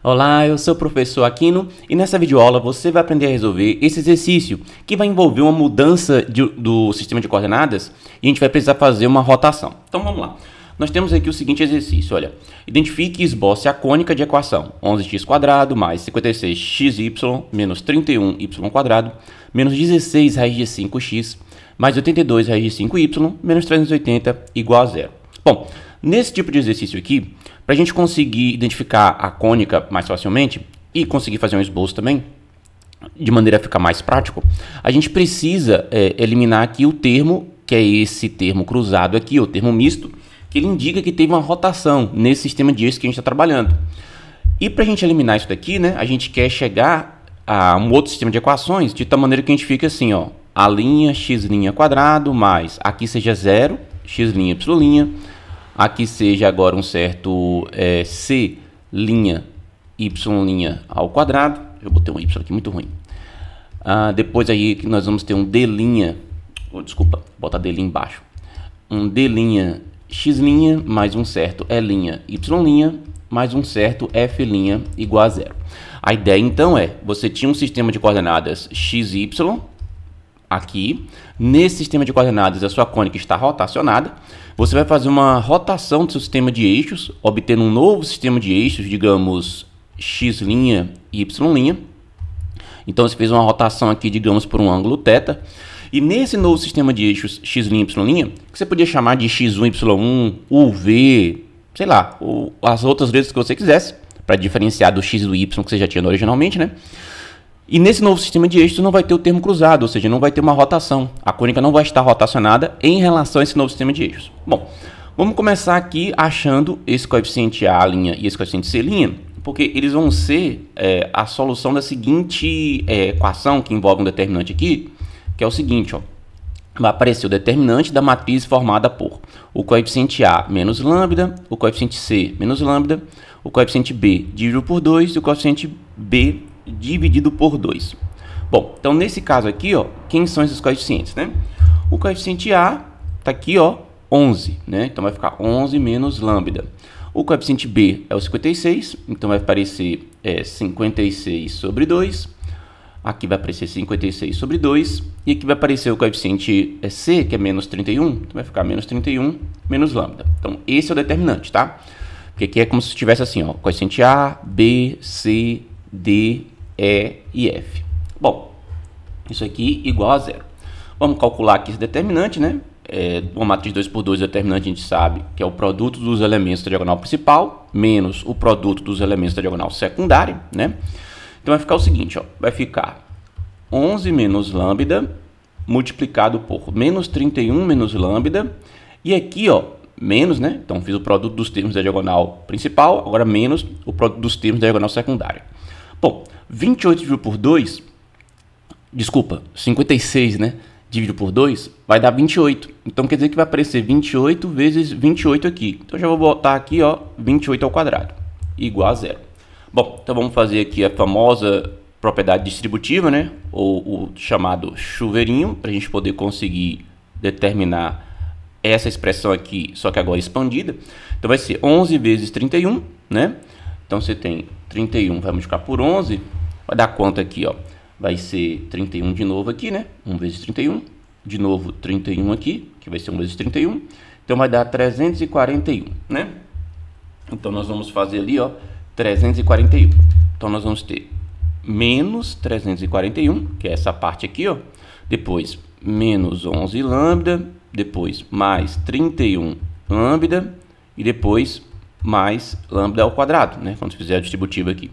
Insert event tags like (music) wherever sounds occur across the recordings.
Olá, eu sou o professor Aquino e nessa videoaula você vai aprender a resolver esse exercício que vai envolver uma mudança de, do sistema de coordenadas e a gente vai precisar fazer uma rotação. Então vamos lá. Nós temos aqui o seguinte exercício, olha. Identifique e esboce a cônica de equação 11 x mais 56xy menos 31 y menos 16 raiz de 5x mais 82 raiz de 5y menos 380 igual a zero. Bom, nesse tipo de exercício aqui, para a gente conseguir identificar a cônica mais facilmente e conseguir fazer um esboço também, de maneira a ficar mais prático, a gente precisa é, eliminar aqui o termo, que é esse termo cruzado aqui, o termo misto, que ele indica que teve uma rotação nesse sistema de eixos que a gente está trabalhando. E para a gente eliminar isso daqui, né, a gente quer chegar a um outro sistema de equações de tal maneira que a gente fique assim, ó, a linha x linha quadrado mais aqui seja zero, x linha y linha, Aqui seja agora um certo é, C linha y linha ao quadrado. Eu botei um y aqui muito ruim. Ah, depois aí que nós vamos ter um d linha, oh, desculpa, bota d linha embaixo. Um d linha x linha mais um certo e linha y linha mais um certo f linha igual a zero. A ideia então é, você tinha um sistema de coordenadas x e y aqui. Nesse sistema de coordenadas, a sua cônica está rotacionada. Você vai fazer uma rotação do seu sistema de eixos, obtendo um novo sistema de eixos, digamos x' e y'. Então você fez uma rotação aqui, digamos, por um ângulo θ. E nesse novo sistema de eixos x' y', que você podia chamar de x1, y1, uv, sei lá, ou as outras letras que você quisesse, para diferenciar do x do y que você já tinha originalmente, né? E nesse novo sistema de eixos não vai ter o termo cruzado, ou seja, não vai ter uma rotação. A cônica não vai estar rotacionada em relação a esse novo sistema de eixos. Bom, vamos começar aqui achando esse coeficiente A' e esse coeficiente C', porque eles vão ser é, a solução da seguinte é, equação que envolve um determinante aqui, que é o seguinte, ó. Vai aparecer o determinante da matriz formada por o coeficiente A menos lambda, o coeficiente C menos lambda, o coeficiente B dividido por 2 e o coeficiente B dividido por 2. Bom, então nesse caso aqui, ó, quem são esses coeficientes, né? O coeficiente A está aqui, ó, 11, né? Então vai ficar 11 menos lambda. O coeficiente B é o 56, então vai aparecer é, 56 sobre 2. Aqui vai aparecer 56 sobre 2. E aqui vai aparecer o coeficiente é, C, que é menos 31. Então vai ficar menos 31 menos lambda. Então esse é o determinante, tá? Porque aqui é como se tivesse assim, ó, coeficiente A, B, C, D, e e F. Bom, isso aqui igual a zero. Vamos calcular aqui esse determinante, né? É, uma matriz 2 por 2 determinante a gente sabe que é o produto dos elementos da diagonal principal menos o produto dos elementos da diagonal secundária, né? Então vai ficar o seguinte, ó, vai ficar 11 menos lambda multiplicado por menos 31 menos lambda e aqui, ó, menos, né? Então fiz o produto dos termos da diagonal principal, agora menos o produto dos termos da diagonal secundária. Bom, 28 dividido por 2, desculpa, 56, né? Dividido por 2, vai dar 28. Então quer dizer que vai aparecer 28 vezes 28 aqui. Então já vou botar aqui, ó, 28 ao quadrado, igual a zero. Bom, então vamos fazer aqui a famosa propriedade distributiva, né? Ou o chamado chuveirinho, para a gente poder conseguir determinar essa expressão aqui, só que agora expandida. Então vai ser 11 vezes 31, né? Então você tem 31 vai multiplicar por 11, vai dar quanto aqui, ó? Vai ser 31 de novo aqui, né? 1 vezes 31, de novo 31 aqui, que vai ser 1 vezes 31. Então vai dar 341, né? Então nós vamos fazer ali, ó, 341. Então nós vamos ter menos 341, que é essa parte aqui, ó. Depois menos 11 lambda, depois mais 31 lambda e depois mais lambda ao quadrado, né? Quando fizer a distributiva aqui.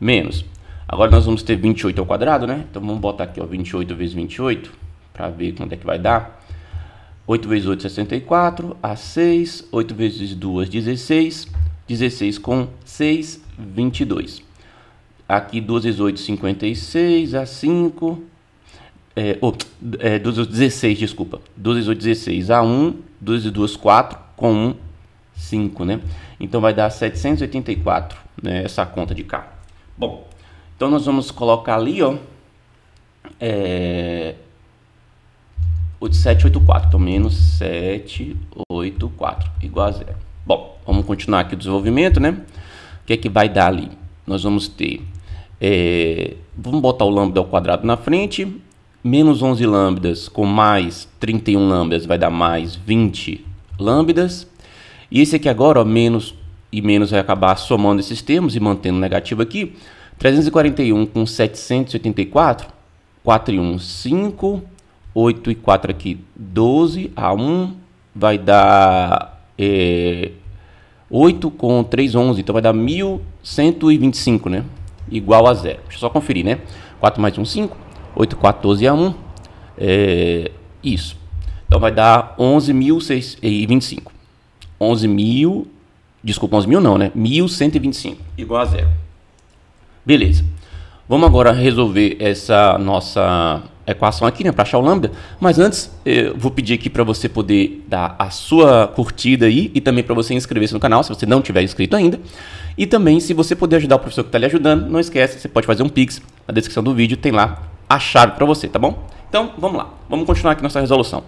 Menos. Agora nós vamos ter 28 ao quadrado, né? Então vamos botar aqui, ó, 28 vezes 28, para ver quanto é que vai dar. 8 vezes 8, 64, a 6, 8 vezes 2, 16, 16 com 6, 22. Aqui 12 vezes 8, 56, a 5, é, oh, é, 12 vezes 16, desculpa, 12 vezes 8, 16, a 1, 12 vezes 2, 4, com 1, 5, né? Então vai dar 784, né, essa conta de cá. Bom, então nós vamos colocar ali, ó, é, 784, então menos 784, igual a zero. Bom, vamos continuar aqui o desenvolvimento, né? O que é que vai dar ali? Nós vamos ter, é, vamos botar o lambda ao quadrado na frente, menos 11 lambdas com mais 31 lambdas vai dar mais 20 lambdas, e esse aqui agora, ó, menos e menos vai acabar somando esses termos e mantendo negativo aqui. 341 com 784, 4 e 1, 5, 8 e 4 aqui, 12 a 1, vai dar é, 8 com 3, 11, então vai dar 1.125, né? Igual a zero. Deixa eu só conferir, né? 4 mais 1, 5, 8, 4, 12 a 1, é, isso. Então vai dar 11.625. 11 mil, desculpa, 11 mil não, né? 1.125, igual a zero. Beleza. Vamos agora resolver essa nossa equação aqui, né, para achar o lambda. Mas antes, eu eh, vou pedir aqui para você poder dar a sua curtida aí e também para você inscrever-se no canal, se você não tiver inscrito ainda. E também, se você puder ajudar o professor que está lhe ajudando, não esquece, você pode fazer um pix na descrição do vídeo, tem lá a chave para você, tá bom? Então, vamos lá. Vamos continuar aqui nossa resolução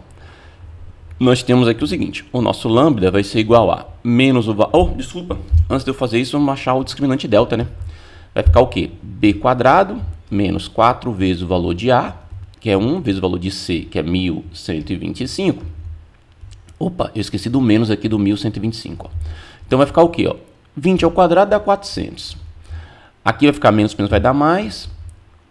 nós temos aqui o seguinte, o nosso lambda vai ser igual a menos o valor... Oh, desculpa, antes de eu fazer isso, vamos achar o discriminante delta, né? Vai ficar o quê? b quadrado menos 4 vezes o valor de a, que é 1, vezes o valor de c, que é 1125. Opa, eu esqueci do menos aqui do 1125. Então vai ficar o quê? Ó? 20 ao quadrado dá 400. Aqui vai ficar menos, menos vai dar mais.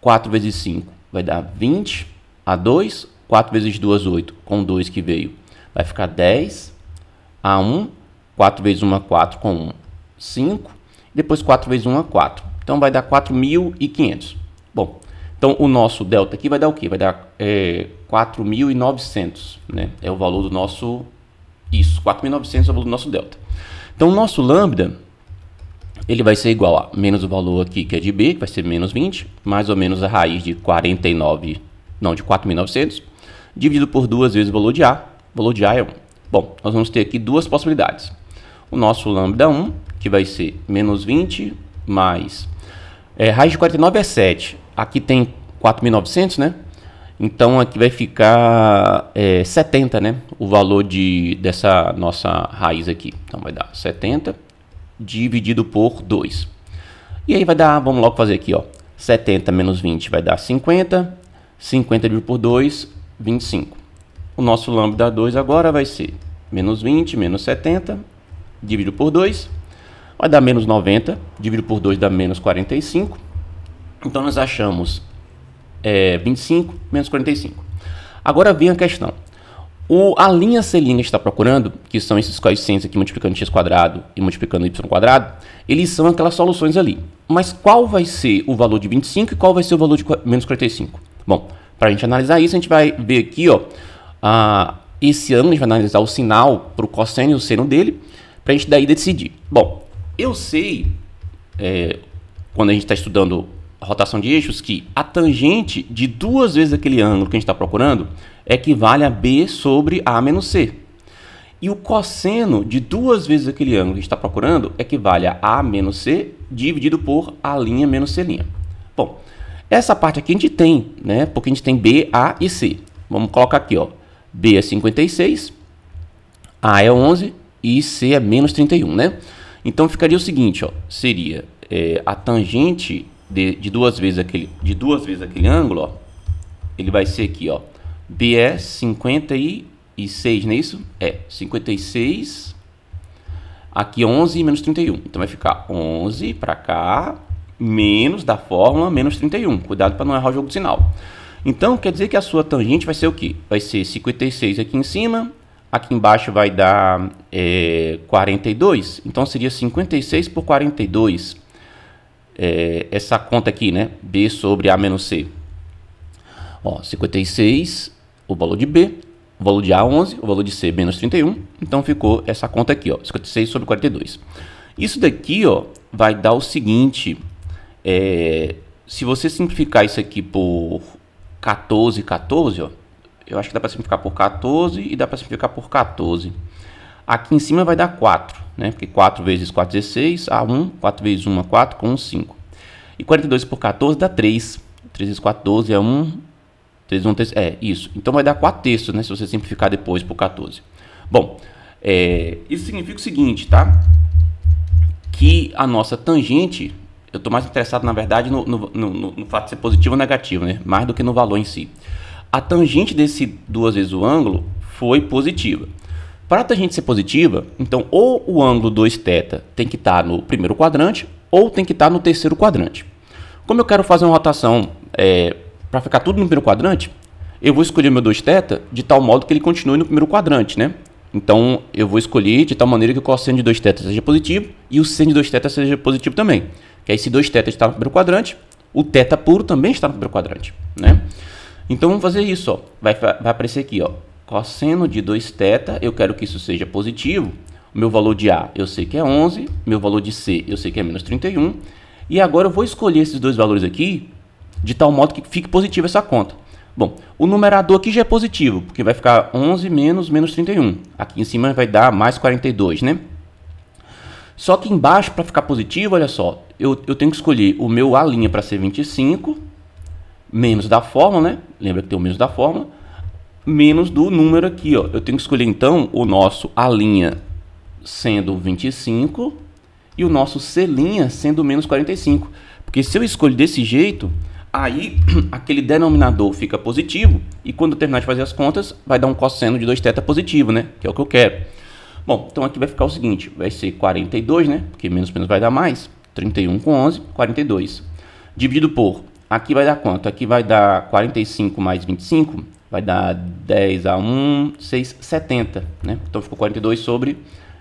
4 vezes 5 vai dar 20 a 2. 4 vezes 2, 8. Com 2 que veio vai ficar 10 A1, 4 vezes 1 a 4 com 1, 5, depois 4 vezes 1 a 4. Então vai dar 4.500. Bom, então o nosso delta aqui vai dar o quê? Vai dar é, 4.900, né? É o valor do nosso, isso, 4.900 é o valor do nosso delta. Então o nosso lambda, ele vai ser igual a menos o valor aqui que é de B, que vai ser menos 20, mais ou menos a raiz de 49, não, de 4.900, dividido por duas vezes o valor de A, Blood Iron? Bom, nós vamos ter aqui duas possibilidades. O nosso lambda 1, que vai ser menos 20 mais... É, raiz de 49 é 7. Aqui tem 4.900, né? Então aqui vai ficar é, 70, né? O valor de, dessa nossa raiz aqui. Então vai dar 70 dividido por 2. E aí vai dar, vamos logo fazer aqui, ó. 70 menos 20 vai dar 50. 50 dividido por 2, 25 o nosso lambda 2 agora vai ser menos 20, menos 70, dividido por 2, vai dar menos 90, dividido por 2 dá menos 45. Então nós achamos é, 25 menos 45. Agora vem a questão. O, a linha C' está procurando, que são esses coeficientes aqui multiplicando x quadrado e multiplicando y quadrado, eles são aquelas soluções ali. Mas qual vai ser o valor de 25 e qual vai ser o valor de menos 45? Bom, para a gente analisar isso, a gente vai ver aqui, ó, ah, esse ângulo a gente vai analisar o sinal para o cosseno e o seno dele, para a gente daí decidir. Bom, eu sei, é, quando a gente está estudando rotação de eixos, que a tangente de duas vezes aquele ângulo que a gente está procurando equivale é a b sobre a menos c. E o cosseno de duas vezes aquele ângulo que a gente está procurando equivale é a a menos c dividido por a linha menos c linha. Bom, essa parte aqui a gente tem, né? Porque a gente tem b, a e c. Vamos colocar aqui, ó. B é 56, A é 11 e C é menos 31, né? Então ficaria o seguinte, ó, seria é, a tangente de, de, duas vezes aquele, de duas vezes aquele ângulo, ó, ele vai ser aqui, ó, B é 56, não é isso? É, 56, aqui 11 é menos 31. Então vai ficar 11 para cá, menos da fórmula, menos 31. Cuidado para não errar o jogo de sinal. Então quer dizer que a sua tangente vai ser o quê? Vai ser 56 aqui em cima, aqui embaixo vai dar é, 42. Então seria 56 por 42. É, essa conta aqui, né? B sobre A menos C. Ó, 56, o valor de B, o valor de A 11, o valor de C menos 31. Então ficou essa conta aqui, ó, 56 sobre 42. Isso daqui, ó, vai dar o seguinte, é, se você simplificar isso aqui por 14, 14, ó. Eu acho que dá para simplificar por 14 e dá para simplificar por 14. Aqui em cima vai dar 4, né? Porque 4 vezes 4 é 16, a 1, 4 vezes 1 é 4, com 5. E 42 por 14 dá 3. 3 vezes 4, 12 é 1. 3 vezes 1, 3, é isso. Então vai dar 4 terços, né? Se você simplificar depois por 14. Bom, é, isso significa o seguinte, tá? Que a nossa tangente eu estou mais interessado, na verdade, no, no, no, no fato de ser positivo ou negativo, né? Mais do que no valor em si. A tangente desse duas vezes o ângulo foi positiva. Para a tangente ser positiva, então ou o ângulo 2 θ tem que estar tá no primeiro quadrante ou tem que estar tá no terceiro quadrante. Como eu quero fazer uma rotação é, para ficar tudo no primeiro quadrante, eu vou escolher meu 2 θ de tal modo que ele continue no primeiro quadrante, né? Então eu vou escolher de tal maneira que o cosseno de 2 θ seja positivo e o seno de 2 θ seja positivo também. Que aí se 2 θ está no primeiro quadrante, o θ puro também está no primeiro quadrante, né? Então vamos fazer isso, ó. Vai, vai aparecer aqui, ó. Cosseno de 2 θ, eu quero que isso seja positivo. O meu valor de A eu sei que é 11, meu valor de C eu sei que é menos 31. E agora eu vou escolher esses dois valores aqui de tal modo que fique positiva essa conta. Bom, o numerador aqui já é positivo, porque vai ficar 11 menos menos 31. Aqui em cima vai dar mais 42, né? Só que embaixo, para ficar positivo, olha só, eu, eu tenho que escolher o meu A' para ser 25, menos da fórmula, né? Lembra que tem o menos da fórmula, menos do número aqui, ó. Eu tenho que escolher então o nosso A' sendo 25 e o nosso C' sendo menos 45. Porque se eu escolho desse jeito, aí (clears throat) aquele denominador fica positivo e quando eu terminar de fazer as contas, vai dar um cosseno de 2 θ positivo, né? Que é o que eu quero. Bom, então aqui vai ficar o seguinte, vai ser 42, né? Porque menos menos vai dar mais. 31 com 11, 42. Dividido por, aqui vai dar quanto? Aqui vai dar 45 mais 25, vai dar 10 a 1, 6, 70, né? Então ficou 42 sobre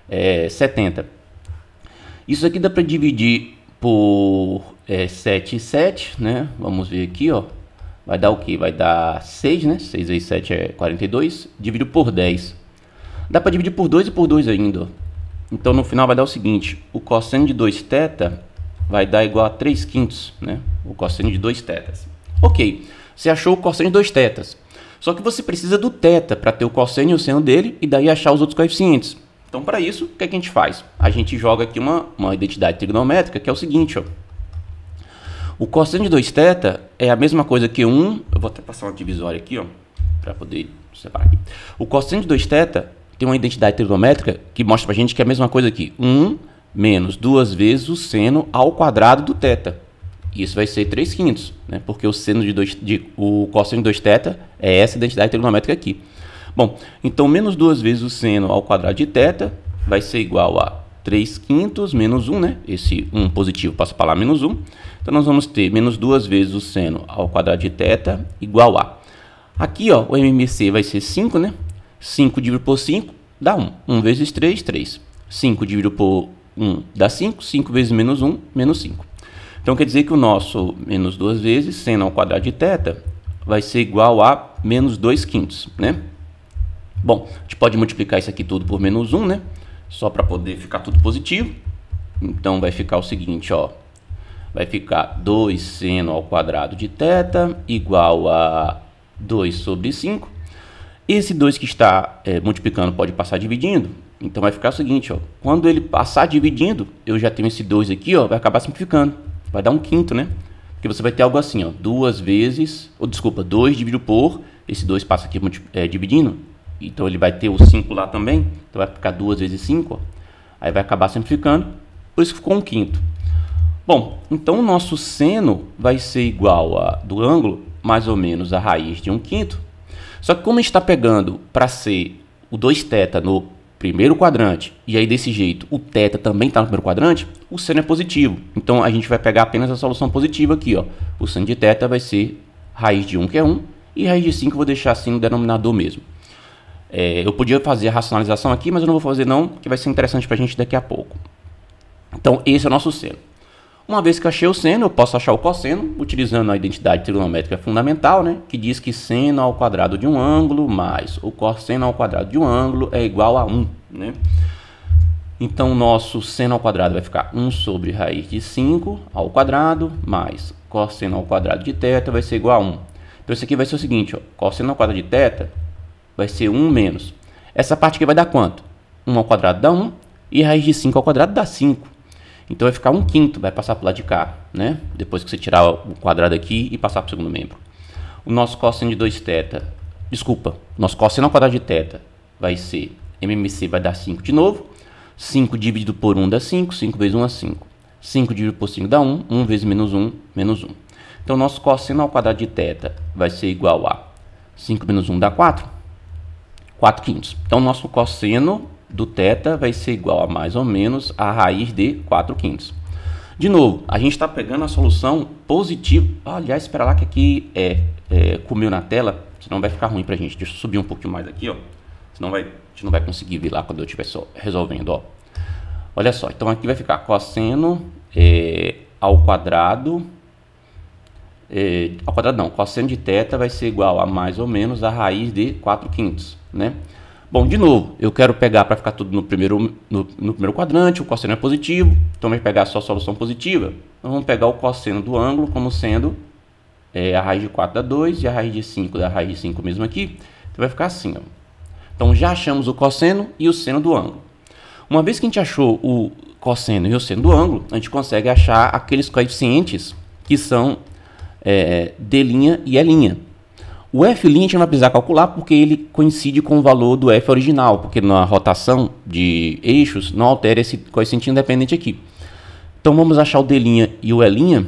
é, 70. Isso aqui dá para dividir por é, 7 e 7, né? Vamos ver aqui, ó. Vai dar o quê? Vai dar 6, né? 6 vezes 7 é 42, dividido por 10. Dá para dividir por 2 e por 2 ainda, ó. Então no final vai dar o seguinte, o cosseno de 2 θ vai dar igual a 3 quintos, né? O cosseno de 2 tetas. Ok, você achou o cosseno de 2 tetas. Só que você precisa do teta para ter o cosseno e o seno dele e daí achar os outros coeficientes. Então para isso, o que, é que a gente faz? A gente joga aqui uma, uma identidade trigonométrica que é o seguinte, ó. O cosseno de 2 θ é a mesma coisa que 1, eu vou até passar uma divisória aqui, ó, para poder separar aqui. O cosseno de 2 θ tem uma identidade trigonométrica que mostra pra gente que é a mesma coisa que 1 menos duas vezes o seno ao quadrado do teta. Isso vai ser 3 quintos, né? porque o seno de, dois, de o cosseno de 2 teta é essa identidade trigonométrica aqui. Bom, então menos duas vezes o seno ao quadrado de teta vai ser igual a 3 quintos menos 1, né? Esse 1 positivo passa para lá, menos 1. Então, nós vamos ter menos 2 vezes o seno ao quadrado de teta igual a... Aqui, ó, o MMC vai ser 5, né? 5 dividido por 5 dá 1. 1 vezes 3, 3. 5 dividido por 1 dá 5. 5 vezes menos 1, menos 5. Então quer dizer que o nosso menos 2 vezes seno ao quadrado de teta vai ser igual a menos 2 quintos, né? Bom, a gente pode multiplicar isso aqui tudo por menos 1, né? Só para poder ficar tudo positivo. Então vai ficar o seguinte, ó. Vai ficar 2 seno ao quadrado de teta igual a 2 sobre 5. Esse 2 que está é, multiplicando pode passar dividindo, então vai ficar o seguinte, ó, quando ele passar dividindo, eu já tenho esse 2 aqui, ó, vai acabar simplificando, vai dar um quinto, né? Porque você vai ter algo assim, ó, duas vezes, ou desculpa, 2 dividido por, esse 2 passa aqui é, dividindo, então ele vai ter o 5 lá também, então vai ficar duas vezes 5, aí vai acabar simplificando, por isso que ficou um quinto. Bom, então o nosso seno vai ser igual a, do ângulo, mais ou menos a raiz de um quinto, só que como a gente está pegando para ser o 2 teta no primeiro quadrante, e aí desse jeito o teta também está no primeiro quadrante, o seno é positivo. Então a gente vai pegar apenas a solução positiva aqui. Ó. O seno de teta vai ser raiz de 1, que é 1, e raiz de 5 vou deixar assim no denominador mesmo. É, eu podia fazer a racionalização aqui, mas eu não vou fazer não, que vai ser interessante para a gente daqui a pouco. Então esse é o nosso seno. Uma vez que eu achei o seno, eu posso achar o cosseno, utilizando a identidade trigonométrica fundamental, né? que diz que seno ao quadrado de um ângulo mais o cosseno ao quadrado de um ângulo é igual a 1. Né? Então, o nosso seno ao quadrado vai ficar 1 sobre raiz de 5 ao quadrado, mais cosseno ao quadrado de teta vai ser igual a 1. Então, isso aqui vai ser o seguinte, ó, cosseno ao quadrado de teta vai ser 1 menos. Essa parte aqui vai dar quanto? 1 ao quadrado dá 1 e raiz de 5 ao quadrado dá 5. Então vai ficar um quinto, vai passar para o lado de cá, né? Depois que você tirar o quadrado aqui e passar para o segundo membro. O nosso cosseno de 2 θ, desculpa, nosso cosseno ao quadrado de teta vai ser, MMC vai dar 5 de novo, 5 dividido por 1 dá 5, 5 vezes 1 dá 5. 5 dividido por 5 dá 1, 1 vezes menos 1, menos 1. Então, nosso cosseno ao quadrado de teta vai ser igual a 5 menos 1 dá 4, 4 quintos. Então, nosso cosseno do θ vai ser igual a mais ou menos a raiz de 4 quintos. De novo, a gente está pegando a solução positiva. aliás, espera lá que aqui é, é, comeu na tela, senão vai ficar ruim para a gente. Deixa eu subir um pouquinho mais aqui, ó. Senão vai, a gente não vai conseguir ver lá quando eu estiver resolvendo, ó. Olha só, então aqui vai ficar cosseno é, ao quadrado. É, ao quadrado não, cosseno de teta vai ser igual a mais ou menos a raiz de 4 quintos, né? Bom, de novo, eu quero pegar para ficar tudo no primeiro, no, no, primeiro quadrante, o cosseno é positivo, então vamos pegar só a solução positiva. Então vamos pegar o cosseno do ângulo como sendo é, a raiz de 4 da 2 e a raiz de 5 da raiz de 5 mesmo aqui. Então vai ficar assim, ó. Então já achamos o cosseno e o seno do ângulo. Uma vez que a gente achou o cosseno e o seno do ângulo, a gente consegue achar aqueles coeficientes que são é, D' e E'. O F' a gente não vai precisar calcular porque ele coincide com o valor do F original, porque na rotação de eixos não altera esse coeficiente independente aqui. Então vamos achar o D' e o E'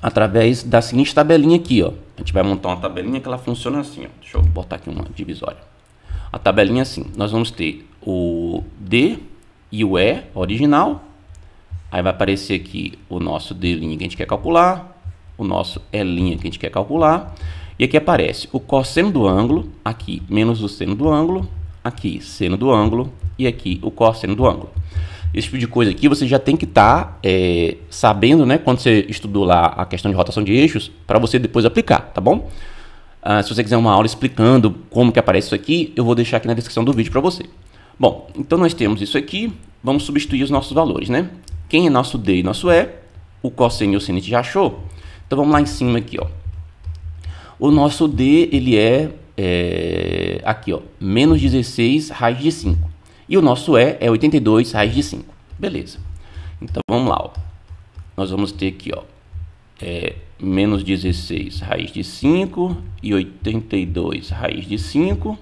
através da seguinte tabelinha aqui. Ó. A gente vai montar uma tabelinha que ela funciona assim. Ó. Deixa eu botar aqui uma divisória. A tabelinha é assim. Nós vamos ter o D e o E original. Aí vai aparecer aqui o nosso D' que a gente quer calcular, o nosso E' que a gente quer calcular. E aqui aparece o cosseno do ângulo, aqui menos o seno do ângulo, aqui seno do ângulo e aqui o cosseno do ângulo. Esse tipo de coisa aqui você já tem que estar tá, é, sabendo, né? Quando você estudou lá a questão de rotação de eixos, para você depois aplicar, tá bom? Ah, se você quiser uma aula explicando como que aparece isso aqui, eu vou deixar aqui na descrição do vídeo para você. Bom, então nós temos isso aqui, vamos substituir os nossos valores, né? Quem é nosso D e nosso E? O cosseno e o seno a gente já achou. Então vamos lá em cima aqui, ó. O nosso D ele é, é aqui, ó, menos 16 raiz de 5. E o nosso E é 82 raiz de 5. Beleza. Então vamos lá. Ó. Nós vamos ter aqui, ó, é, menos 16 raiz de 5 e 82 raiz de 5.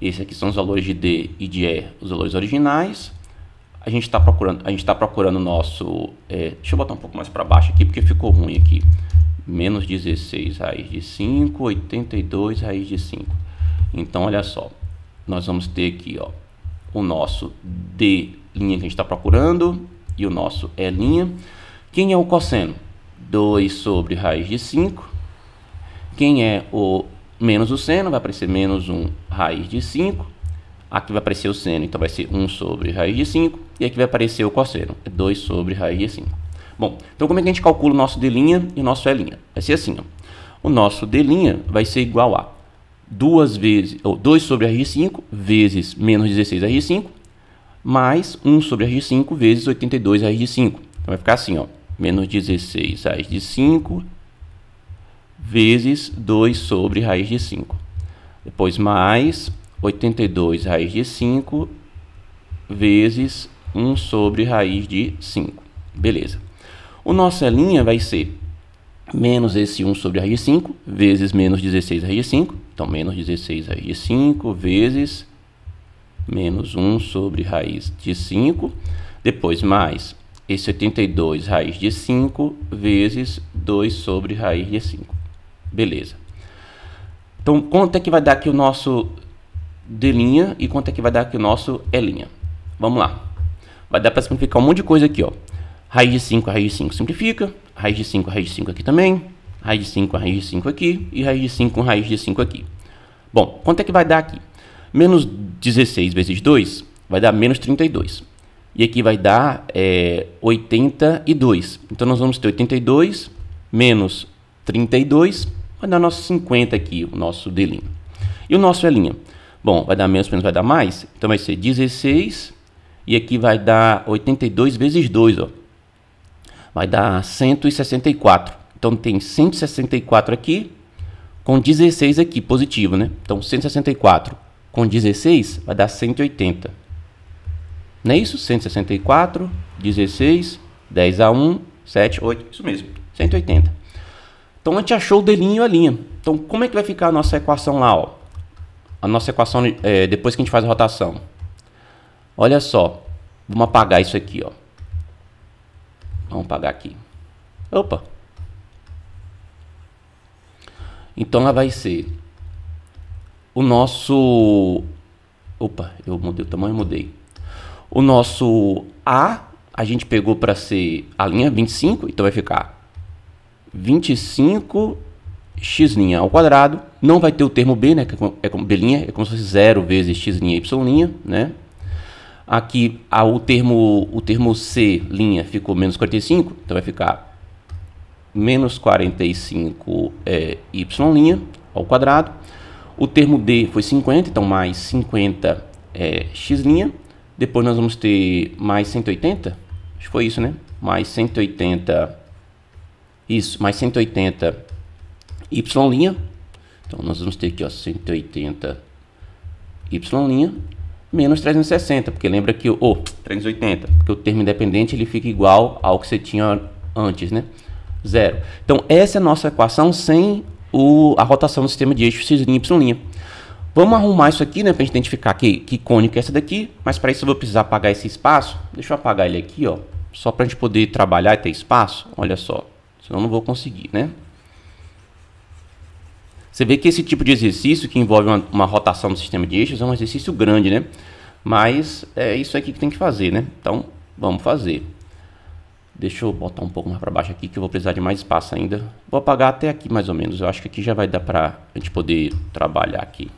Esses aqui são os valores de D e de E, os valores originais. A gente está procurando, a gente está procurando o nosso. É, deixa eu botar um pouco mais para baixo aqui porque ficou ruim aqui menos 16 raiz de 5, 82 raiz de 5. Então, olha só, nós vamos ter aqui ó, o nosso D' linha que a gente está procurando e o nosso E'. Linha. Quem é o cosseno? 2 sobre raiz de 5. Quem é o menos o seno? Vai aparecer menos 1 raiz de 5. Aqui vai aparecer o seno, então vai ser 1 sobre raiz de 5. E aqui vai aparecer o cosseno, 2 sobre raiz de 5. Bom, então como é que a gente calcula o nosso D' e o nosso E'? Vai ser assim, ó. O nosso D' vai ser igual a 2 vezes, ou 2 sobre R5 vezes menos 16R5, mais 1 sobre R5 vezes 82R5. Então vai ficar assim, ó. Menos 16 raiz de 5 vezes 2 sobre raiz de 5. Depois mais 82 raiz de 5 vezes 1 sobre raiz de 5. Beleza. O nosso é linha vai ser menos esse 1 sobre R5, vezes menos 16R5. Então, menos 16R5 vezes menos 1 sobre raiz de 5. Depois, mais esse 72 raiz de 5 vezes 2 sobre raiz de 5. Beleza. Então, quanto é que vai dar aqui o nosso D' e quanto é que vai dar aqui o nosso E'? É Vamos lá. Vai dar para simplificar um monte de coisa aqui, ó. Raiz de 5, raiz de 5 simplifica. Raiz de 5, raiz de 5 aqui também. Raiz de 5, raiz de 5 aqui. E raiz de 5, raiz de 5 aqui. Bom, quanto é que vai dar aqui? Menos 16 vezes 2 vai dar menos 32. E aqui vai dar é, 82. Então nós vamos ter 82 menos 32, vai dar nosso 50 aqui, o nosso D'. E o nosso E'? Bom, vai dar menos, menos, vai dar mais. Então vai ser 16 e aqui vai dar 82 vezes 2, ó vai dar 164. Então tem 164 aqui com 16 aqui, positivo, né? Então 164 com 16 vai dar 180. Não é isso? 164, 16, 10 a 1, 7, 8, isso mesmo, 180. Então a gente achou o delinho e a linha. Então como é que vai ficar a nossa equação lá, ó? A nossa equação é, depois que a gente faz a rotação. Olha só, vamos apagar isso aqui, ó. Vamos pagar aqui. Opa! Então ela vai ser o nosso. Opa, eu mudei o tamanho, mudei. O nosso A a gente pegou para ser a linha 25, então vai ficar 25 x linha ao quadrado. Não vai ter o termo b, né? Que é como é b é como se fosse 0 vezes x linha y linha, né? Aqui a, o, termo, o termo C, linha, ficou menos 45, então vai ficar menos 45 é, y linha ao quadrado. O termo D foi 50, então mais 50 é, x linha. Depois nós vamos ter mais 180, acho que foi isso, né? Mais 180, isso, mais 180 y linha. Então nós vamos ter aqui, ó, 180 y linha menos 360, porque lembra que o oh, 380, porque o termo independente ele fica igual ao que você tinha antes, né? Zero. Então essa é a nossa equação sem o, a rotação do sistema de eixos x, y. Vamos arrumar isso aqui, né, para a gente identificar que, que cônica é essa daqui, mas para isso eu vou precisar apagar esse espaço. Deixa eu apagar ele aqui, ó, só para a gente poder trabalhar e ter espaço. Olha só, senão eu não vou conseguir, né? Você vê que esse tipo de exercício que envolve uma, uma rotação do sistema de eixos é um exercício grande, né? Mas é isso aqui que tem que fazer, né? Então, vamos fazer. Deixa eu botar um pouco mais para baixo aqui, que eu vou precisar de mais espaço ainda. Vou apagar até aqui, mais ou menos. Eu acho que aqui já vai dar para a gente poder trabalhar aqui.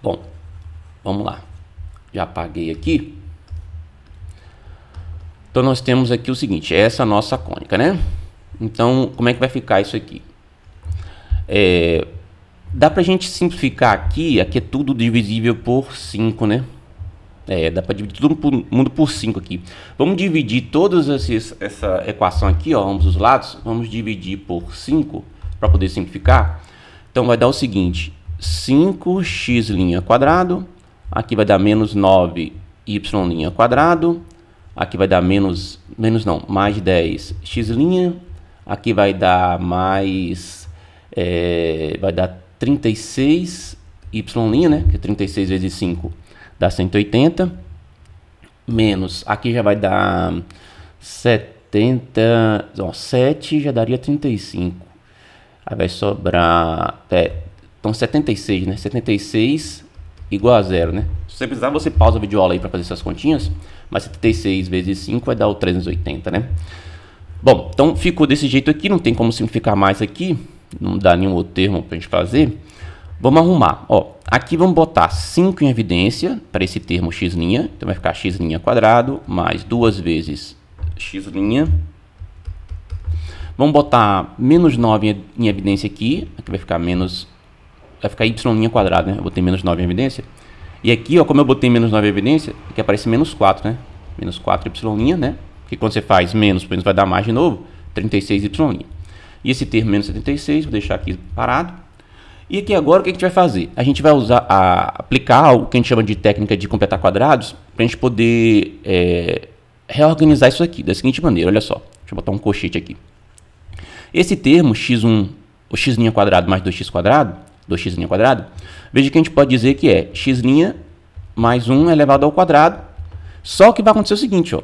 Bom, vamos lá. Já apaguei aqui. Então, nós temos aqui o seguinte. É essa é a nossa cônica, né? Então, como é que vai ficar isso aqui? É, dá pra gente simplificar aqui, aqui é tudo divisível por 5, né? É, dá para dividir todo mundo por 5 aqui. Vamos dividir todas essa equação aqui, ó, ambos os lados. Vamos dividir por 5 para poder simplificar. Então vai dar o seguinte, 5x' linha quadrado, aqui vai dar menos 9y' linha quadrado, aqui vai dar menos, menos não, mais 10 x', linha aqui vai dar mais é, vai dar 36 y', né? Que é 36 vezes 5 dá 180. Menos, aqui já vai dar 70, ó, 7 já daria 35. Aí vai sobrar, é, então 76, né? 76 igual a zero, né? Se você precisar, você pausa a videoaula aí para fazer essas continhas, mas 76 vezes 5 vai dar o 380, né? Bom, então ficou desse jeito aqui, não tem como simplificar mais aqui não dá nenhum outro termo para a gente fazer, vamos arrumar. Ó, aqui vamos botar 5 em evidência para esse termo x', então vai ficar x' quadrado mais duas vezes x'. Vamos botar menos 9 em evidência aqui, aqui vai ficar menos, vai ficar y' quadrado, né? Eu botei menos 9 em evidência. E aqui, ó, como eu botei menos 9 em evidência, aqui aparece menos 4, né? Menos 4y', né? Porque quando você faz menos, menos vai dar mais de novo, 36y'. E esse termo menos 76, vou deixar aqui parado. E aqui agora o que a gente vai fazer? A gente vai usar a, aplicar o que a gente chama de técnica de completar quadrados para a gente poder é, reorganizar isso aqui da seguinte maneira, olha só. Deixa eu botar um colchete aqui. Esse termo x1, o x' quadrado mais 2x quadrado, 2x' quadrado, veja que a gente pode dizer que é x' mais 1 elevado ao quadrado. Só que vai acontecer o seguinte, ó.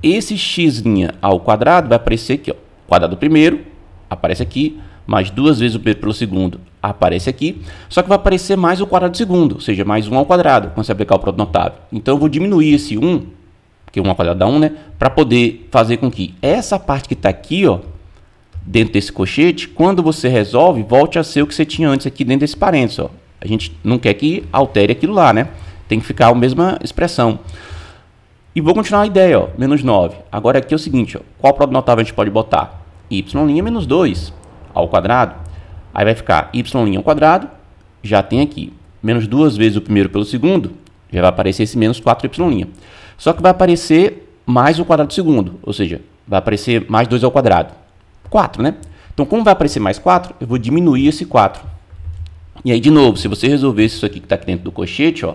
Esse x' ao quadrado vai aparecer aqui, ó. Quadrado primeiro aparece aqui, mais duas vezes o p pelo segundo aparece aqui, só que vai aparecer mais o quadrado do segundo, ou seja, mais 1 ao quadrado, quando você aplicar o produto notável. Então eu vou diminuir esse 1, que 1 ao quadrado dá 1, né? Para poder fazer com que essa parte que está aqui, ó, dentro desse cochete, quando você resolve, volte a ser o que você tinha antes aqui dentro desse parênteses, ó. A gente não quer que altere aquilo lá, né? Tem que ficar a mesma expressão. E vou continuar a ideia, ó, menos 9. Agora aqui é o seguinte, ó, qual produto notável a gente pode botar? y' menos 2 ao quadrado. Aí vai ficar y' ao quadrado, já tem aqui, menos duas vezes o primeiro pelo segundo, já vai aparecer esse menos 4y'. Só que vai aparecer mais o quadrado do segundo, ou seja, vai aparecer mais 2 ao quadrado. 4, né? Então, como vai aparecer mais 4, eu vou diminuir esse 4. E aí, de novo, se você resolver isso aqui que está aqui dentro do cochete, ó,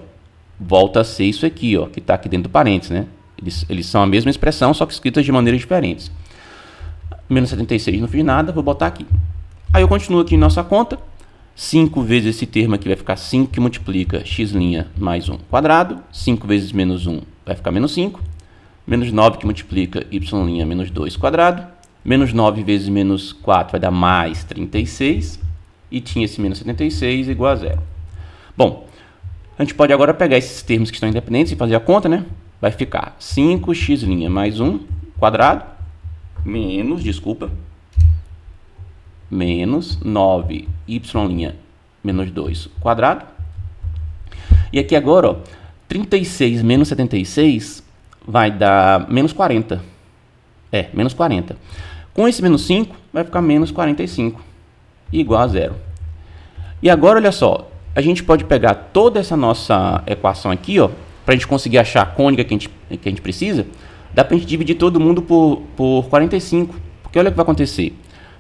volta a ser isso aqui, ó, que está aqui dentro do parênteses, né? Eles, eles são a mesma expressão, só que escritas de maneiras diferentes menos 76, não fiz nada, vou botar aqui. Aí eu continuo aqui em nossa conta, 5 vezes esse termo aqui vai ficar 5 que multiplica x' mais 1 quadrado, 5 vezes menos 1 vai ficar menos 5, menos 9 que multiplica y' menos 2 quadrado, menos 9 vezes menos 4 vai dar mais 36, e tinha esse menos 76 igual a zero. Bom, a gente pode agora pegar esses termos que estão independentes e fazer a conta, né? Vai ficar 5x' mais 1 quadrado menos, desculpa, menos 9y' menos 2 quadrado. E aqui agora, ó, 36 menos 76 vai dar menos 40. É, menos 40. Com esse menos 5, vai ficar menos 45, igual a zero. E agora, olha só, a gente pode pegar toda essa nossa equação aqui, para a gente conseguir achar a cônica que a gente, que a gente precisa, dá pra gente dividir todo mundo por, por 45. Porque olha o que vai acontecer.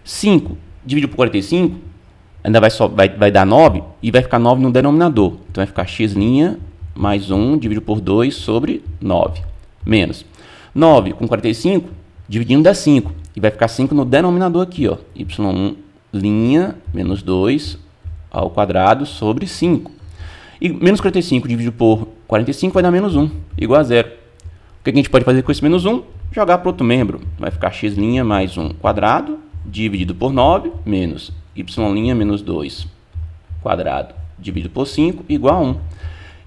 5 dividido por 45, ainda vai, só, vai, vai dar 9 e vai ficar 9 no denominador. Então vai ficar x' mais 1 dividido por 2 sobre 9. Menos 9 com 45, dividindo dá 5. E vai ficar 5 no denominador aqui, ó. y1 menos 2 ao quadrado sobre 5. E menos 45 dividido por 45 vai dar menos 1, igual a zero. O que a gente pode fazer com esse menos 1? Jogar para outro membro. Vai ficar x' mais 1 quadrado dividido por 9 menos y' menos 2 quadrado dividido por 5 igual a 1.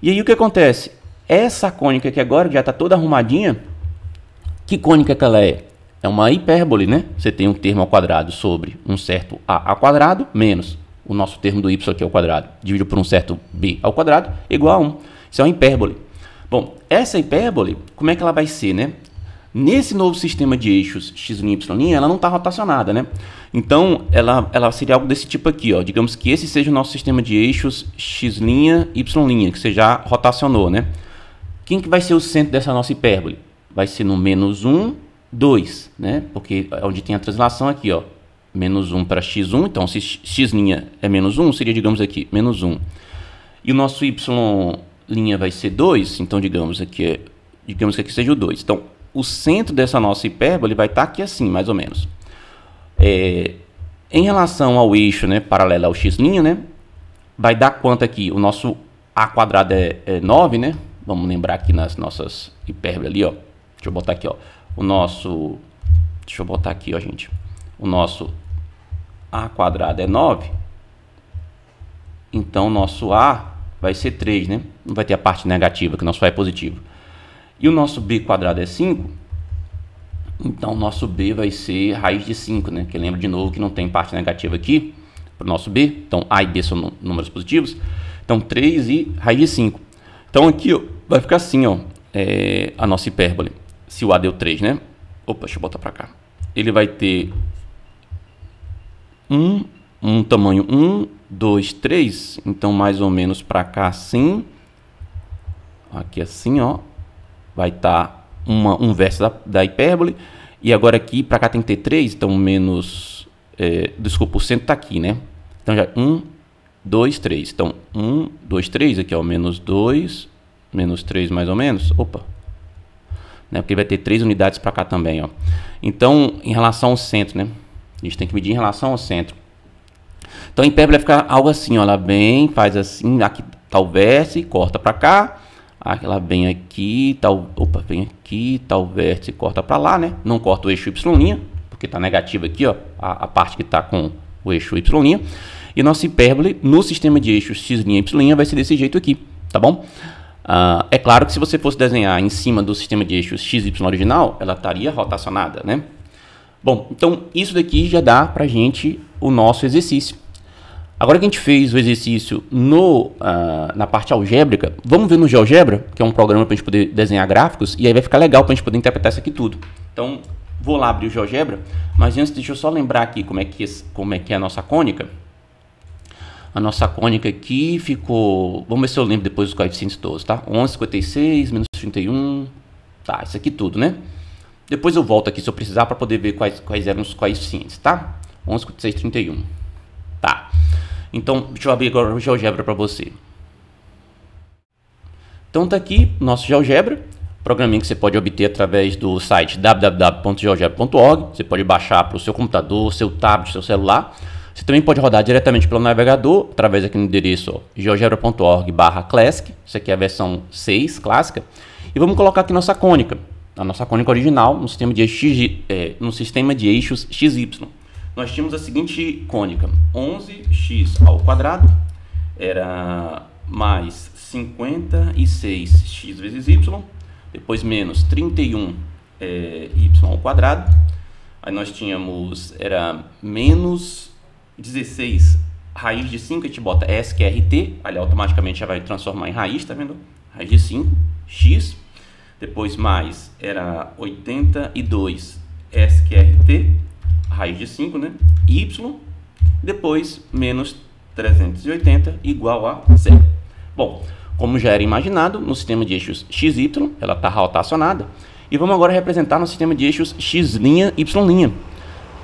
E aí o que acontece? Essa cônica aqui agora já está toda arrumadinha. Que cônica que ela é? É uma hipérbole, né? Você tem um termo ao quadrado sobre um certo a ao quadrado menos o nosso termo do y aqui ao quadrado dividido por um certo b ao quadrado igual a 1. Isso é uma hipérbole. Bom, essa hipérbole, como é que ela vai ser, né? Nesse novo sistema de eixos x, y, y ela não está rotacionada, né? Então, ela, ela seria algo desse tipo aqui, ó. Digamos que esse seja o nosso sistema de eixos x', y', que você já rotacionou, né? Quem que vai ser o centro dessa nossa hipérbole? Vai ser no menos 1, 2, né? Porque é onde tem a translação aqui, ó. Menos 1 para x1, então se x' é menos 1, seria, digamos aqui, menos 1. E o nosso y linha vai ser 2, então digamos aqui é, digamos que aqui seja o 2. Então, o centro dessa nossa hipérbole vai estar tá aqui assim, mais ou menos. É, em relação ao eixo né, paralelo ao x', né, vai dar quanto aqui? O nosso a quadrado é, é 9, né? Vamos lembrar aqui nas nossas hipérboles ali, ó. Deixa eu botar aqui, ó. O nosso... Deixa eu botar aqui, ó, gente. O nosso a quadrado é 9. Então, nosso a vai ser 3, né? Não vai ter a parte negativa, que o nosso A é positivo. E o nosso B quadrado é 5, então o nosso B vai ser raiz de 5, né? Que lembra de novo que não tem parte negativa aqui para o nosso B. Então A e B são números positivos. Então 3 e raiz de 5. Então aqui ó, vai ficar assim, ó, é, a nossa hipérbole. Se o A deu 3, né? Opa, deixa eu botar para cá. Ele vai ter 1 um tamanho 1, 2, 3, então mais ou menos para cá assim, aqui assim, ó, vai estar tá um verso da, da hipérbole, e agora aqui para cá tem que ter 3, então menos, é, desculpa, o centro está aqui, né? Então já 1, 2, 3, então 1, 2, 3, aqui ó, menos 2, menos 3 mais ou menos, opa, né? Porque vai ter 3 unidades para cá também, ó. Então, em relação ao centro, né? A gente tem que medir em relação ao centro. Então, em hipérbole vai ficar algo assim, ó, ela vem, faz assim, aqui talvez vértice, corta para cá, ela vem aqui, tal, opa, vem aqui, talvez vértice, corta para lá, né? Não corta o eixo y', porque está negativo aqui, ó, a, a parte que está com o eixo y'. E nossa hipérbole no sistema de eixos x' e y' vai ser desse jeito aqui, tá bom? Uh, é claro que se você fosse desenhar em cima do sistema de eixos x, y original, ela estaria rotacionada, né? Bom, então isso daqui já dá para gente o nosso exercício. Agora que a gente fez o exercício no, uh, na parte algébrica, vamos ver no GeoGebra, que é um programa para a gente poder desenhar gráficos, e aí vai ficar legal para a gente poder interpretar isso aqui tudo. Então, vou lá abrir o GeoGebra, mas antes deixa eu só lembrar aqui como é que, como é, que é a nossa cônica. A nossa cônica aqui ficou... Vamos ver se eu lembro depois dos coeficientes todos, tá? 11, menos 31... Tá, isso aqui tudo, né? Depois eu volto aqui se eu precisar para poder ver quais, quais eram os coeficientes, tá? 11, 31. Tá. Então, deixa eu abrir agora o GeoGebra para você. Então tá aqui nosso GeoGebra, programinha que você pode obter através do site www.geogebra.org. Você pode baixar para o seu computador, seu tablet, seu celular. Você também pode rodar diretamente pelo navegador, através aqui no endereço geogebra.org/classic. Isso aqui é a versão 6 clássica. E vamos colocar aqui nossa cônica, a nossa cônica original no sistema de eixos, é, no sistema de eixos XY nós tínhamos a seguinte cônica: 11x ao quadrado era mais 56x vezes y, depois menos 31y é, ao quadrado. Aí nós tínhamos, era menos 16 raiz de 5, a gente bota S, que é RT, ali automaticamente já vai transformar em raiz, tá vendo? Raiz de 5, X, depois mais, era 82 SQRT, raiz de 5, né? Y, depois menos 380 igual a zero. Bom, como já era imaginado, no sistema de eixos XY, ela está rotacionada, e vamos agora representar no sistema de eixos X' Y'.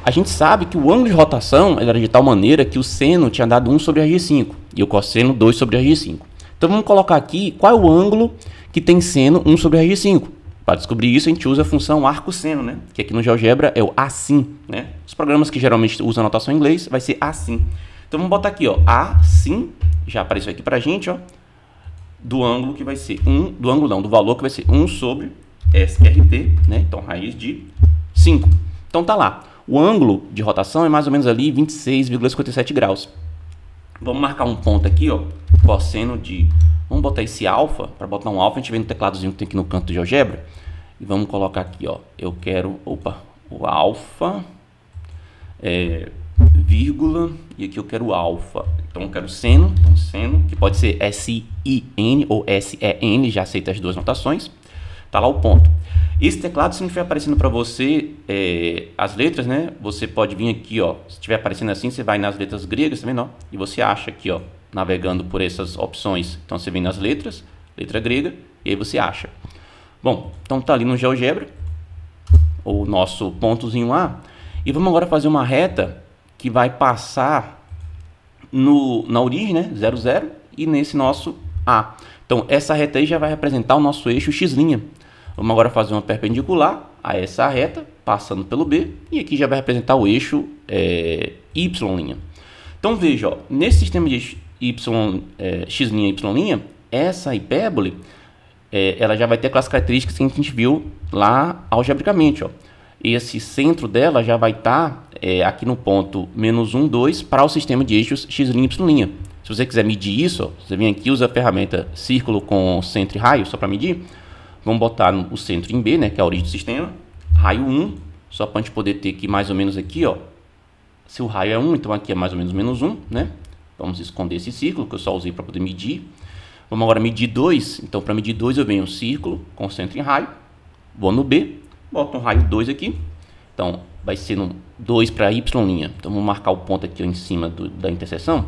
A gente sabe que o ângulo de rotação era de tal maneira que o seno tinha dado 1 sobre de 5 e o cosseno 2 sobre de 5 Então vamos colocar aqui qual é o ângulo que tem seno 1 sobre de 5 para descobrir isso, a gente usa a função arco-seno, né? que aqui no GeoGebra é o assim. Né? Os programas que geralmente usam notação em inglês vai ser assim. Então vamos botar aqui, ó, assim, já apareceu aqui para a gente, ó, do ângulo que vai ser 1, um, do ângulo não, do valor que vai ser 1 um sobre SRT, né? então raiz de 5. Então tá lá. O ângulo de rotação é mais ou menos ali 26,57 graus. Vamos marcar um ponto aqui, ó. Cosseno de. Vamos botar esse alfa. Para botar um alfa, a gente vem no tecladozinho que tem aqui no canto de algebra. E vamos colocar aqui, ó. Eu quero. Opa, o alfa. É, vírgula. E aqui eu quero o alfa. Então eu quero seno. Então seno, que pode ser S-I-N ou S-E-N, já aceita as duas notações. Tá lá o ponto. Esse teclado, se não estiver aparecendo para você é, as letras, né? Você pode vir aqui, ó. Se estiver aparecendo assim, você vai nas letras gregas também, tá ó. E você acha aqui, ó, navegando por essas opções. Então você vem nas letras, letra grega, e aí você acha. Bom, então tá ali no GeoGebra, o nosso pontozinho A E vamos agora fazer uma reta que vai passar no, na origem, né? 00 e nesse nosso A. Então essa reta aí já vai representar o nosso eixo X'. Vamos agora fazer uma perpendicular a essa reta, passando pelo B, e aqui já vai representar o eixo é, Y'. Então veja, ó, nesse sistema de y, é, x' y', essa hipérbole é, ela já vai ter aquelas características que a gente viu lá algebricamente. Ó. Esse centro dela já vai estar tá, é, aqui no ponto menos 1, 2 para o sistema de eixos x', y'. Se você quiser medir isso, ó, você vem aqui usa a ferramenta círculo com centro e raio, só para medir. Vamos botar o centro em B, né, que é a origem do sistema, raio 1, só para a gente poder ter que mais ou menos aqui, ó, se o raio é 1, então aqui é mais ou menos menos 1, né? Vamos esconder esse círculo que eu só usei para poder medir. Vamos agora medir 2, então para medir 2 eu venho círculo, concentro em raio, vou no B, boto um raio 2 aqui, então vai ser no 2 para y', então vamos marcar o ponto aqui ó, em cima do, da interseção,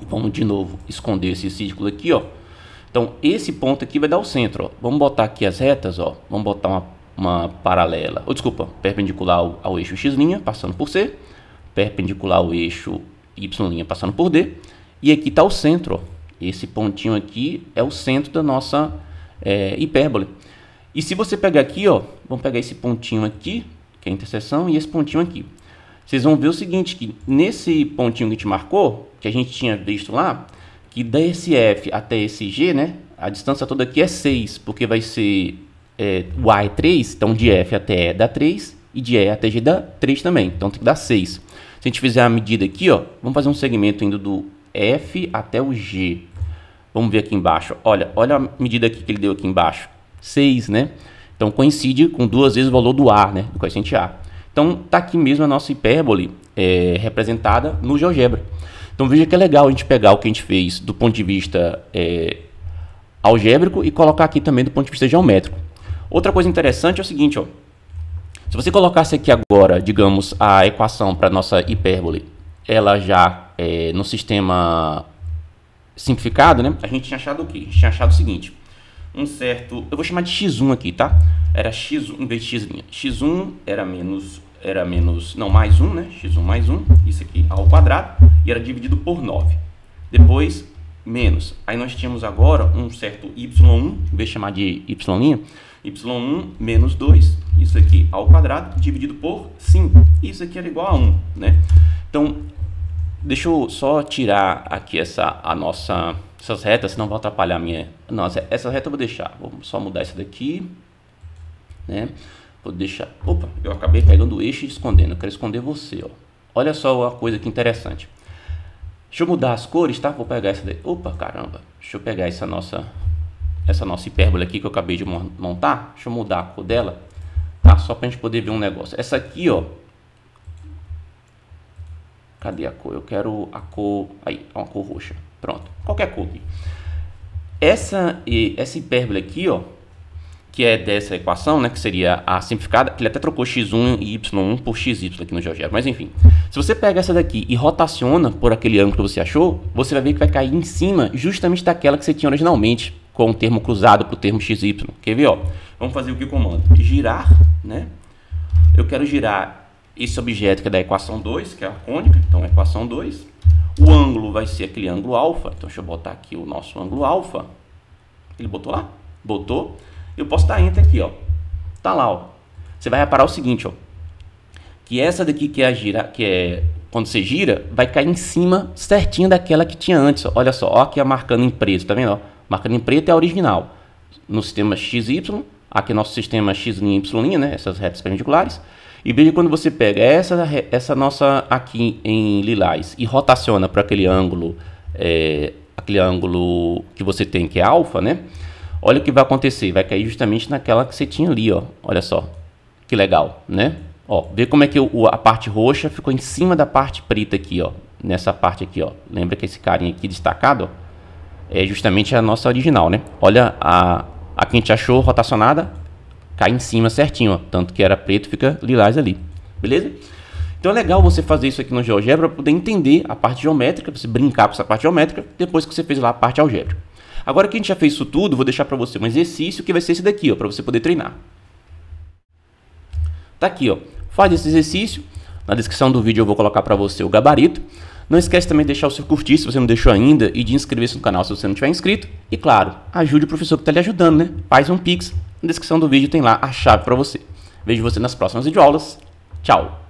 e vamos de novo esconder esse círculo aqui, ó, então, esse ponto aqui vai dar o centro. Ó. Vamos botar aqui as retas, ó. vamos botar uma, uma paralela, ou desculpa, perpendicular ao, ao eixo x', passando por C, perpendicular ao eixo y' passando por D, e aqui está o centro. Ó. Esse pontinho aqui é o centro da nossa é, hipérbole. E se você pegar aqui, ó, vamos pegar esse pontinho aqui, que é a interseção, e esse pontinho aqui. Vocês vão ver o seguinte, que nesse pontinho que a gente marcou, que a gente tinha visto lá, que desse F até esse G, né, a distância toda aqui é 6, porque vai ser é, o A é 3, então de F até E dá 3, e de E até G dá 3 também, então tem que dar 6. Se a gente fizer a medida aqui, ó, vamos fazer um segmento indo do F até o G. Vamos ver aqui embaixo, olha, olha a medida aqui que ele deu aqui embaixo, 6, né? Então coincide com duas vezes o valor do A, né, do coeficiente A. Então está aqui mesmo a nossa hipérbole é, representada no GeoGebra. Então veja que é legal a gente pegar o que a gente fez do ponto de vista é, algébrico e colocar aqui também do ponto de vista geométrico. Outra coisa interessante é o seguinte, ó. Se você colocasse aqui agora, digamos, a equação para nossa hipérbole, ela já é, no sistema simplificado, né? A gente tinha achado o quê? A gente tinha achado o seguinte. Um certo... Eu vou chamar de x1 aqui, tá? Era x1 em vez de x'. x1 era menos era menos, não, mais 1, né? x1 mais 1, isso aqui ao quadrado, e era dividido por 9. Depois, menos. Aí nós tínhamos agora um certo y1, em vez de chamar de y', y1 menos 2, isso aqui ao quadrado, dividido por 5. Isso aqui era igual a 1, né? Então, deixa eu só tirar aqui essa, a nossa, essas retas, senão vai atrapalhar a minha... Não, essa reta eu vou deixar, vou só mudar isso daqui, né? Vou deixar. Opa, eu acabei pegando o eixo e escondendo. Eu quero esconder você, ó. Olha só uma coisa que interessante. Deixa eu mudar as cores, tá? Vou pegar essa daí. Opa, caramba. Deixa eu pegar essa nossa essa nossa hipérbole aqui que eu acabei de montar. Deixa eu mudar a cor dela, tá? Só pra gente poder ver um negócio. Essa aqui, ó. Cadê a cor? Eu quero a cor... Aí, é uma cor roxa. Pronto. Qualquer cor aqui. Essa, essa hipérbole aqui, ó que é dessa equação, né, que seria a simplificada, que ele até trocou x1 e y1 por xy aqui no GeoGebra, mas enfim. Se você pega essa daqui e rotaciona por aquele ângulo que você achou, você vai ver que vai cair em cima justamente daquela que você tinha originalmente, com o termo cruzado para o termo xy. Quer ver? Ó? Vamos fazer o que comando? Girar, né? Eu quero girar esse objeto que é da equação 2, que é a cônica, então a é equação 2. O ângulo vai ser aquele ângulo alfa, então deixa eu botar aqui o nosso ângulo alfa. Ele botou lá? Botou. Eu posso dar enter aqui, ó. Tá lá, ó. Você vai reparar o seguinte, ó. Que essa daqui que é a gira, que é quando você gira, vai cair em cima certinho daquela que tinha antes. Ó. Olha só, ó, aqui a é marcando em preto, tá vendo? Ó? Marcando em preto é a original. No sistema XY, aqui é nosso sistema X' Y', né? Essas retas perpendiculares. E veja quando você pega essa, essa nossa aqui em lilás e rotaciona para aquele ângulo, é, aquele ângulo que você tem que é alfa, né? Olha o que vai acontecer, vai cair justamente naquela que você tinha ali, ó. Olha só, que legal, né? Ó, vê como é que o, a parte roxa ficou em cima da parte preta aqui, ó. Nessa parte aqui, ó. Lembra que esse carinha aqui destacado, é justamente a nossa original, né? Olha a, a que a gente achou rotacionada, cai em cima certinho, ó. Tanto que era preto, fica lilás ali, beleza? Então é legal você fazer isso aqui no GeoGebra para poder entender a parte geométrica, para você brincar com essa parte geométrica, depois que você fez lá a parte algébrica. Agora que a gente já fez isso tudo, vou deixar para você um exercício que vai ser esse daqui, ó, para você poder treinar. Tá aqui, ó. Faz esse exercício. Na descrição do vídeo eu vou colocar para você o gabarito. Não esquece também de deixar o seu curtir se você não deixou ainda e de inscrever-se no canal se você não tiver inscrito. E claro, ajude o professor que está lhe ajudando, né? Faz um pix. Na descrição do vídeo tem lá a chave para você. Vejo você nas próximas videoaulas. Tchau!